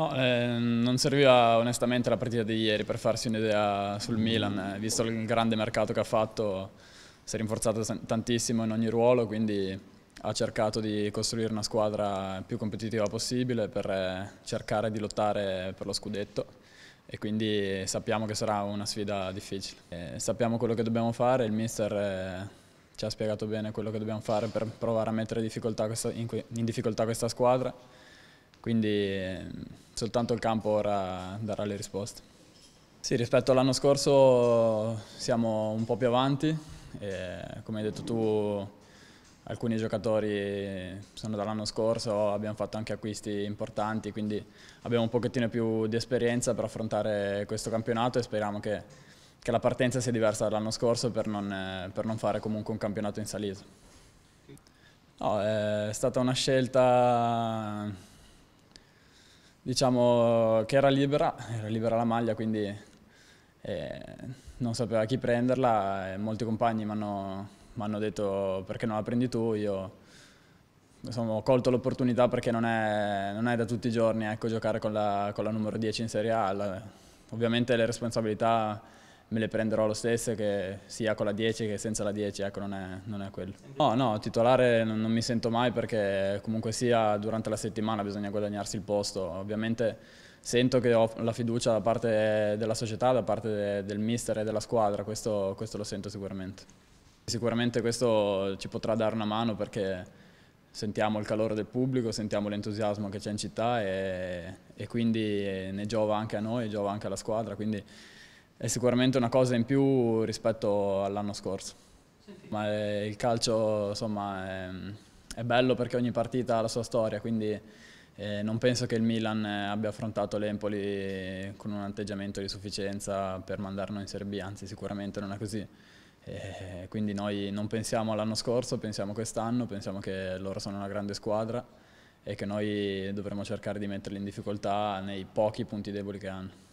No, eh, non serviva onestamente la partita di ieri per farsi un'idea sul Milan, eh, visto il grande mercato che ha fatto, si è rinforzato tantissimo in ogni ruolo, quindi ha cercato di costruire una squadra più competitiva possibile per eh, cercare di lottare per lo scudetto e quindi sappiamo che sarà una sfida difficile. sappiamo quello che dobbiamo fare, il mister eh, ci ha spiegato bene quello che dobbiamo fare per provare a mettere difficoltà questa, in, in difficoltà questa squadra quindi soltanto il campo ora darà le risposte. Sì, rispetto all'anno scorso siamo un po' più avanti, come hai detto tu alcuni giocatori sono dall'anno scorso, abbiamo fatto anche acquisti importanti, quindi abbiamo un pochettino più di esperienza per affrontare questo campionato e speriamo che, che la partenza sia diversa dall'anno scorso per non, per non fare comunque un campionato in salita. No, è stata una scelta diciamo che era libera, era libera la maglia, quindi eh, non sapeva chi prenderla. Eh, molti compagni mi hanno detto perché non la prendi tu, io insomma, ho colto l'opportunità perché non è, non è, da tutti i giorni ecco, giocare con la, con la numero 10 in Serie A. La, ovviamente le responsabilità me le prenderò lo stesso che sia con la 10 che senza la 10, ecco non è, non è quello. No, no, titolare non, non, mi sento mai perché comunque sia durante la settimana bisogna guadagnarsi il posto, ovviamente sento che ho la fiducia da parte della società, da parte de, del mister e della squadra, questo, questo lo sento sicuramente. Sicuramente questo ci potrà dare una mano perché sentiamo il calore del pubblico, sentiamo l'entusiasmo che c'è in città e, e, quindi ne giova anche a noi, giova anche alla squadra, quindi è sicuramente una cosa in più rispetto all'anno scorso. Ma eh, il calcio insomma, è, è, bello perché ogni partita ha la sua storia, quindi eh, non penso che il Milan abbia affrontato l'Empoli con un atteggiamento di sufficienza per mandarlo in Serie B, anzi sicuramente non è così. Eh, quindi noi non pensiamo all'anno scorso, pensiamo a quest'anno, pensiamo che loro sono una grande squadra e che noi dovremmo cercare di metterli in difficoltà nei pochi punti deboli che hanno.